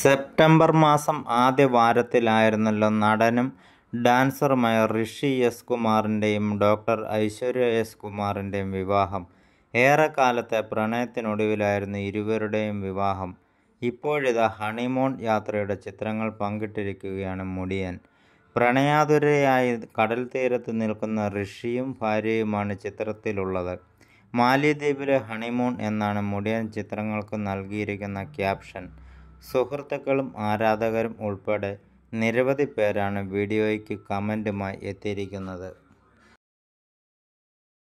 September മാസം ആദ്യ വാരത്തിലായിരുന്നല്ലോ നടനും ഡാൻസറുമായ ഋഷി എസ് കുമാറിൻ്റെയും ഡോക്ടർ ഐശ്വര്യ എസ് കുമാറിൻ്റെയും വിവാഹം ഏറെക്കാലത്തെ പ്രണയത്തിനൊടുവിലായിരുന്നു ഇരുവരുടെയും വിവാഹം ഇപ്പോഴിതാ ഹണിമൂൺ യാത്രയുടെ ചിത്രങ്ങൾ പങ്കിട്ടിരിക്കുകയാണ് മുടിയൻ പ്രണയാതുരയായി കടൽ തീരത്ത് നിൽക്കുന്ന ഋഷിയും ഭാര്യയുമാണ് ചിത്രത്തിലുള്ളത് മാലിദ്വീപിലെ ഹണിമൂൺ എന്നാണ് മുടിയൻ ചിത്രങ്ങൾക്ക് നൽകിയിരിക്കുന്ന ക്യാപ്ഷൻ സുഹൃത്തുക്കളും ആരാധകരും ഉൾപ്പെടെ നിരവധി പേരാണ് വീഡിയോയ്ക്ക് കമൻ്റുമായി എത്തിയിരിക്കുന്നത്